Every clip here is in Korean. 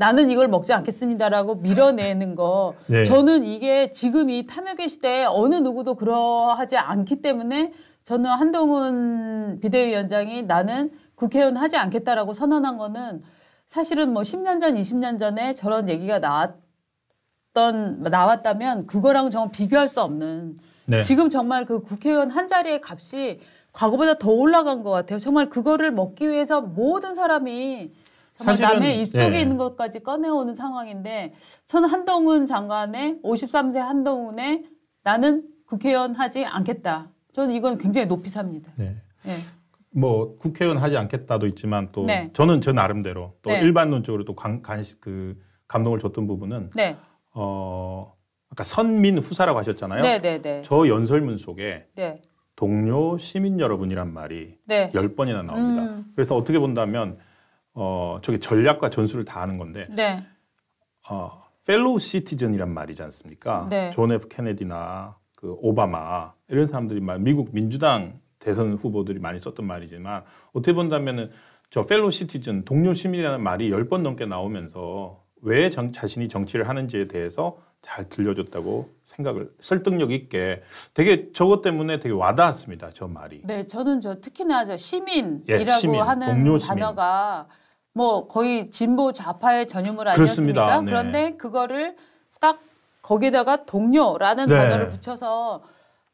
나는 이걸 먹지 않겠습니다라고 밀어내는 거 네. 저는 이게 지금 이 탐욕의 시대에 어느 누구도 그러하지 않기 때문에 저는 한동훈 비대위원장이 나는 국회의원 하지 않겠다라고 선언한 거는 사실은 뭐 10년 전, 20년 전에 저런 얘기가 나왔던 나왔다면 그거랑 정말 비교할 수 없는 네. 지금 정말 그 국회의원 한 자리의 값이 과거보다 더 올라간 것 같아요. 정말 그거를 먹기 위해서 모든 사람이 정말 남의 입속에 네. 예. 있는 것까지 꺼내오는 상황인데 저는 한동훈 장관의 53세 한동훈의 나는 국회의원 하지 않겠다. 저는 이건 굉장히 높이 삽니다. 네. 네. 뭐 국회의원 하지 않겠다도 있지만 또 네. 저는 저 나름대로 또 네. 일반론적으로 또 관, 관, 그 감동을 줬던 부분은 네. 어 아까 선민 후사라고 하셨잖아요. 네네네. 네, 저 연설문 속에 동료 시민 여러분이란 말이 1 0 번이나 나옵니다. 음. 그래서 어떻게 본다면 어 저게 전략과 전술을 다 하는 건데 네. 어 펠로우 시티즌이란 말이지 않습니까? 네. 존 F 케네디나 그 오바마 이런 사람들이 말 미국 민주당 대선 후보들이 많이 썼던 말이지만 어떻게 본다면은 저 펠로우 시티즌 동료 시민이라는 말이 열 번 넘게 나오면서 왜 정, 자신이 정치를 하는지에 대해서 잘 들려줬다고 생각을 설득력 있게 되게 저것 때문에 되게 와닿았습니다. 저 말이. 네, 저는 저 특히나 저 시민이라고 예, 시민, 하는 시민. 단어가 뭐 거의 진보 좌파의 전유물 아니었습니까? 네. 그런데 그거를 딱 거기다가 동료라는 네. 단어를 붙여서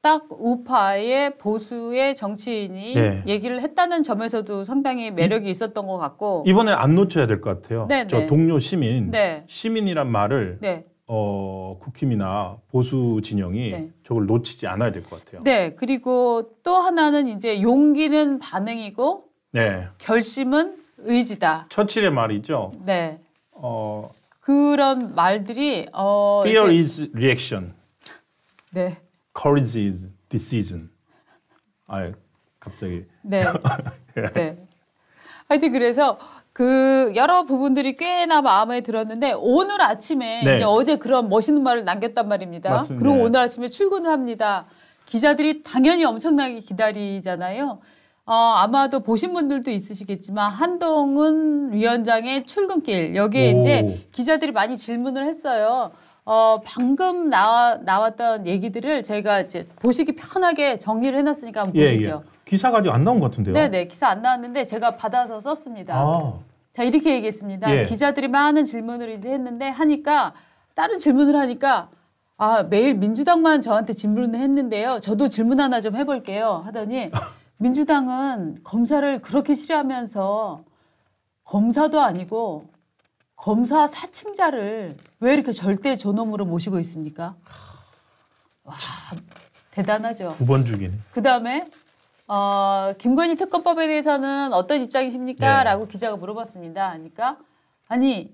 딱 우파의 보수의 정치인이 네. 얘기를 했다는 점에서도 상당히 매력이 있었던 것 같고 이번에 안 놓쳐야 될 것 같아요. 네, 저 네. 동료 시민, 네. 시민이란 말을 어, 국힘이나 보수 진영이 네. 저걸 놓치지 않아야 될 것 같아요. 네. 그리고 또 하나는 이제 용기는 반응이고 네. 결심은 의지다. 처칠의 말이죠. 네. 어, 그런 말들이 어, Fear 이렇게, is reaction. 네. Courage is decision. 아 갑자기. 네. 예. 네. 하여튼 그래서 그 여러 부분들이 꽤나 마음에 들었는데 오늘 아침에 네. 이제 어제 그런 멋있는 말을 남겼단 말입니다. 맞습니다. 그리고 네. 오늘 아침에 출근을 합니다. 기자들이 당연히 엄청나게 기다리잖아요. 어, 아마도 보신 분들도 있으시겠지만 한동훈 위원장의 출근길 여기에 오. 이제 기자들이 많이 질문을 했어요. 어, 방금 나와, 나왔던 얘기들을 저희가 이제 보시기 편하게 정리를 해놨으니까 한번 예, 예. 보시죠. 예. 기사가 아직 안 나온 것 같은데요? 네네, 기사 안 나왔는데 제가 받아서 썼습니다. 아. 자, 이렇게 얘기했습니다. 예. 기자들이 많은 질문을 이제 했는데 하니까, 다른 질문을 하니까, 아, 매일 민주당만 저한테 질문을 했는데요. 저도 질문 하나 좀 해볼게요. 하더니, 민주당은 검사를 그렇게 싫어하면서 검사도 아니고 검사 사칭자를 왜 이렇게 절대 존엄으로 모시고 있습니까? 와 대단하죠. 두번 죽이네. 그 다음에 어, 김건희 특검법에 대해서는 어떤 입장이십니까? 네. 라고 기자가 물어봤습니다. 그러니까 아니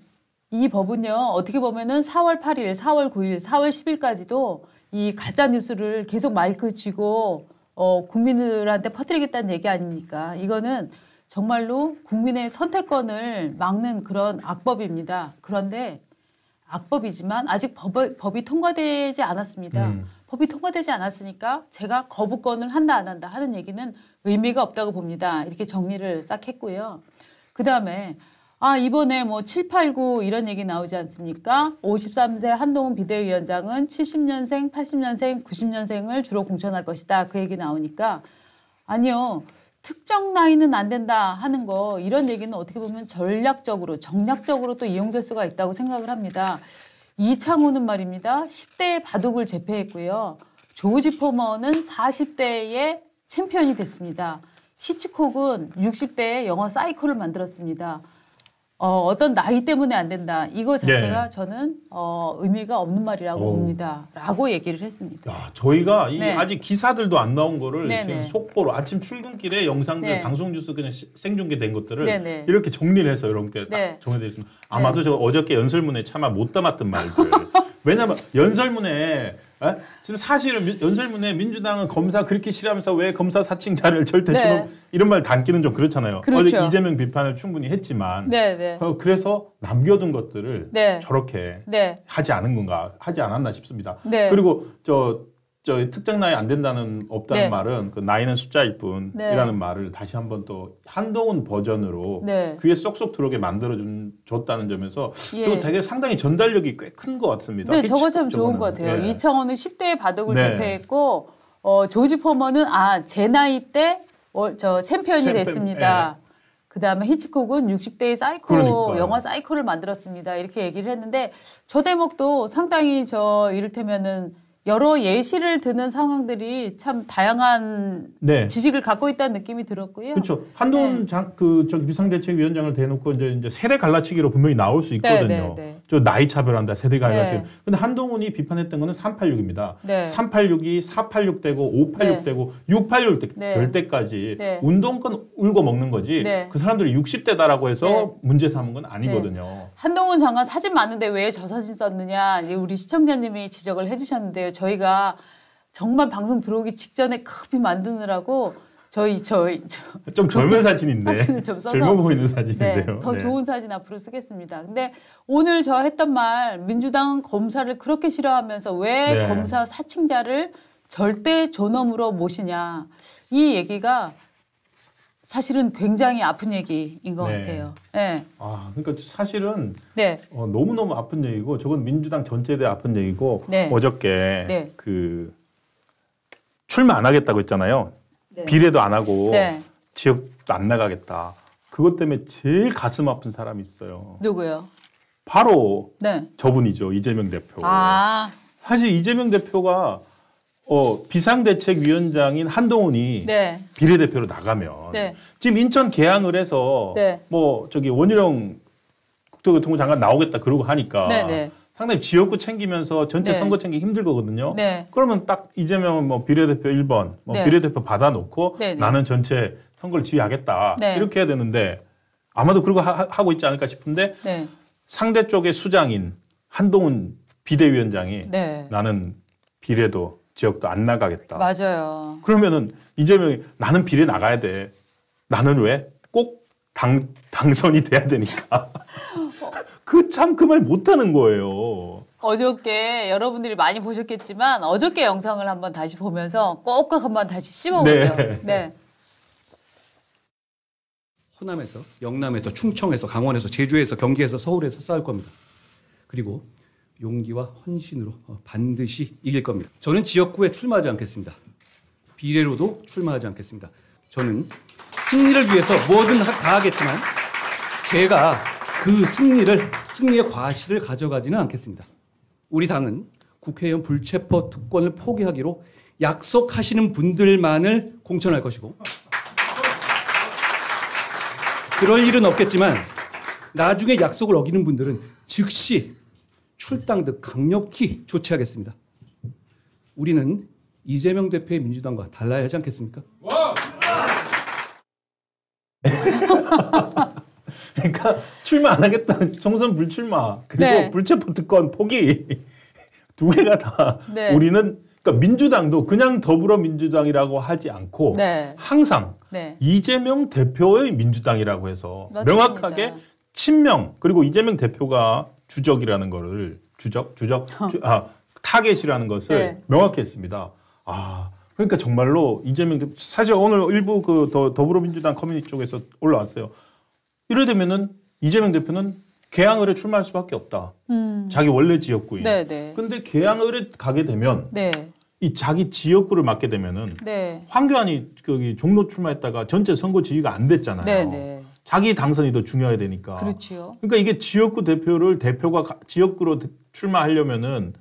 이 법은요 어떻게 보면은 4월 8일, 4월 9일, 4월 10일까지도 이 가짜 뉴스를 계속 마이크 쥐고 어, 국민들한테 퍼뜨리겠다는 얘기 아닙니까? 이거는 정말로 국민의 선택권을 막는 그런 악법입니다. 그런데 악법이지만 아직 법, 법이 통과되지 않았습니다. 음. 법이 통과되지 않았으니까 제가 거부권을 한다 안 한다 하는 얘기는 의미가 없다고 봅니다. 이렇게 정리를 싹 했고요. 그 다음에 아, 이번에 뭐789 이런 얘기 나오지 않습니까? 53세 한동훈 비대위원장은 70년생, 80년생, 90년생을 주로 공천할 것이다. 그 얘기 나오니까 아니요. 특정 나이는 안 된다 하는 거 이런 얘기는 어떻게 보면 전략적으로 정략적으로 또 이용될 수가 있다고 생각을 합니다. 이창호는 말입니다. 10대의 바둑을 제패했고요. 조지 포머는 40대의 챔피언이 됐습니다. 히치콕은 60대의 영어 사이코를 만들었습니다. 어, 어떤 나이 때문에 안 된다. 이거 자체가 네. 저는 어, 의미가 없는 말이라고 오. 봅니다. 라고 얘기를 했습니다. 아, 저희가 네. 아직 기사들도 안 나온 거를 네, 지금 네. 속보로 아침 출근길에 영상들 네. 방송 뉴스 그냥 시, 생중계된 것들을 네, 이렇게 정리를 해서 여러분께 딱 정해드렸습니다. 아마도 저 어저께 연설문에 차마 못 담았던 말들. 왜냐면 연설문에 에? 예? 지금 사실은 연설문에 민주당은 검사 그렇게 싫어하면서 왜 검사 사칭자를 절대 네. 이런 말 담기는 좀 그렇잖아요. 그렇죠. 어제 이재명 비판을 충분히 했지만 네, 네. 어, 그래서 남겨둔 것들을 네. 저렇게 네. 하지 않은 건가 하지 않았나 싶습니다. 네. 그리고 저저 특정 나이 안 된다는 없다는 네. 말은 그 나이는 숫자일 뿐이라는 네. 말을 다시 한번 또 한동훈 버전으로 네. 귀에 쏙쏙 들어오게 만들어 줬다는 점에서 예. 저 되게 상당히 전달력이 꽤 큰 것 같습니다. 네, 그 저거 참 저거는. 좋은 것 같아요. 예. 이창호는 10대의 바둑을 접해했고 네. 어, 조지 퍼머는 아 제 나이 때저 챔피언이 챔피언, 됐습니다. 예. 그 다음에 히치콕은 60대의 사이코, 그러니까요. 영화 사이코를 만들었습니다. 이렇게 얘기를 했는데 저 대목도 상당히 저 이를테면은 여러 예시를 드는 상황들이 참 다양한 네. 지식을 갖고 있다는 느낌이 들었고요. 그렇죠. 한동훈 네. 장, 그 저기 비상대책위원장을 대놓고 이제, 이제 세대 갈라치기로 분명히 나올 수 네, 있거든요. 네, 네, 저 나이 차별한다, 세대 네. 갈라치기. 네. 근데 한동훈이 비판했던 거는 386입니다. 386이 486 되고 586 되고 686 되, 될 때까지 운동권 울고 먹는 거지. 그 사람들이 60대다라고 해서 문제 삼은 건 아니거든요. 한동훈 장관 사진 많은데 왜 저 사진 썼느냐 우리 시청자님이 지적을 해주셨는데요. 저희가 정말 방송 들어오기 직전에 급히 만드느라고 저희 저희 좀 젊은 사진인데 사진을 좀 써서 젊어 보이는 사진인데요. 네, 더 네. 좋은 사진 앞으로 쓰겠습니다. 근데 오늘 저 했던 말 민주당 검사를 그렇게 싫어하면서 왜 네. 검사 사칭자를 절대 존엄으로 모시냐 이 얘기가 사실은 굉장히 아픈 얘기인 것 네. 같아요. 네. 아, 그러니까 사실은 네. 어, 너무너무 아픈 얘기고 저건 민주당 전체에 대해 아픈 얘기고 네. 어저께 네. 그 출마 안 하겠다고 했잖아요. 네. 비례도 안 하고 네. 지역도 안 나가겠다. 그것 때문에 제일 가슴 아픈 사람이 있어요. 누구요? 바로 저분이죠. 이재명 대표. 아. 사실 이재명 대표가 어, 비상대책위원장인 한동훈이 네. 비례대표로 나가면 네. 지금 인천 개항을 해서 네. 뭐 저기 원희룡 국토교통부 장관 나오겠다 그러고 하니까 네, 네. 상당히 지역구 챙기면서 전체 네. 선거 챙기기 힘들 거거든요. 그러면 딱 이재명은 뭐 비례대표 1번 뭐 비례대표 받아놓고 나는 전체 선거를 지휘하겠다 이렇게 해야 되는데 아마도 그러고 하, 고 있지 않을까 싶은데 상대 쪽의 수장인 한동훈 비대위원장이 나는 비례도 지역도 안 나가겠다. 맞아요. 그러면은 이재명이 나는 비례 나가야 돼. 나는 왜? 꼭 당, 당선이 돼야 되니까. 그 참 그 말 못하는 거예요. 어저께 여러분들이 많이 보셨겠지만 어저께 영상을 한번 다시 보면서 꼭꼭 한번 다시 씹어보죠. 네. 네. 호남에서, 영남에서, 충청에서, 강원에서, 제주에서, 경기에서, 서울에서 싸울 겁니다. 그리고 용기와 헌신으로 어, 반드시 이길 겁니다. 저는 지역구에 출마하지 않겠습니다. 비례로도 출마하지 않겠습니다. 저는 승리를 위해서 뭐든 다 하겠지만 제가 그 승리를 승리의 과실을 가져가지는 않겠습니다. 우리 당은 국회의원 불체포 특권을 포기하기로 약속하시는 분들만을 공천할 것이고 그럴 일은 없겠지만 나중에 약속을 어기는 분들은 즉시 출당 등 강력히 조치하겠습니다. 우리는 이재명 대표의 민주당과 달라야 하지 않겠습니까? 그러니까 출마 안하겠다 총선 불출마 그리고 네. 불체포 특권 포기 두 개가 다 네. 우리는 그러니까 민주당도 그냥 더불어민주당이라고 하지 않고 네. 항상 네. 이재명 대표의 민주당이라고 해서 맞습니다. 명확하게 친명 그리고 이재명 대표가 주적이라는 거를 주적 주적 어. 주, 아 타겟이라는 것을 네. 명확히 했습니다. 아 그러니까 정말로 이재명 대 사실 오늘 일부 그 더, 더불어민주당 커뮤니티 쪽에서 올라왔어요. 이래 되면은 이재명 대표는 개항을에 출마할 수밖에 없다. 음. 자기 원래 지역구인. 네네. 네. 근데 개항을에 가게 되면 네. 이 자기 지역구를 맡게 되면은 네. 황교안이 거기 종로 출마했다가 전체 선거 지휘가 안 됐잖아요. 네네. 네. 자기 당선이 더 중요해야 되니까. 그렇죠. 그러니까 이게 지역구 대표를 대표가 가, 지역구로 출마하려면은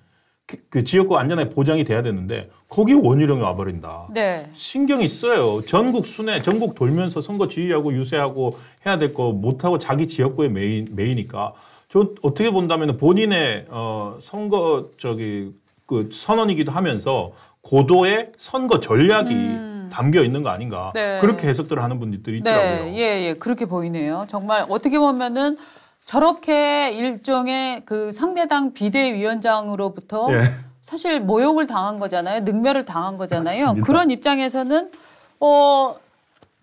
그, 그 지역구 안전에 보장이 돼야 되는데 거기 원희룡이 와버린다. 네. 신경이 써요. 전국 순회, 전국 돌면서 선거 지휘하고 유세하고 해야 될 거 못하고 자기 지역구에 매인 매이니까 저 어떻게 본다면 본인의 어, 선거 저기 그 선언이기도 하면서 고도의 선거 전략이 음. 음. 담겨 있는 거 아닌가 네. 그렇게 해석들을 하는 분들이 있더라고요. 네, 예, 예, 그렇게 보이네요. 정말 어떻게 보면은 저렇게 일종의 그 상대당 비대위원장으로부터 예. 사실 모욕을 당한 거잖아요. 능멸을 당한 거잖아요. 맞습니다. 그런 입장에서는 어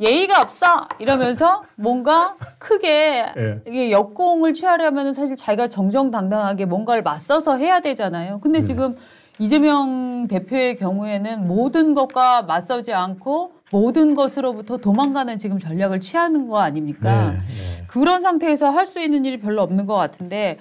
예의가 없어 이러면서 뭔가 크게 예. 역공을 취하려면 사실 자기가 정정당당하게 뭔가를 맞서서 해야 되잖아요. 근데 음. 지금 이재명 대표의 경우에는 모든 것과 맞서지 않고 모든 것으로부터 도망가는 지금 전략을 취하는 거 아닙니까? 네, 네. 그런 상태에서 할 수 있는 일이 별로 없는 것 같은데.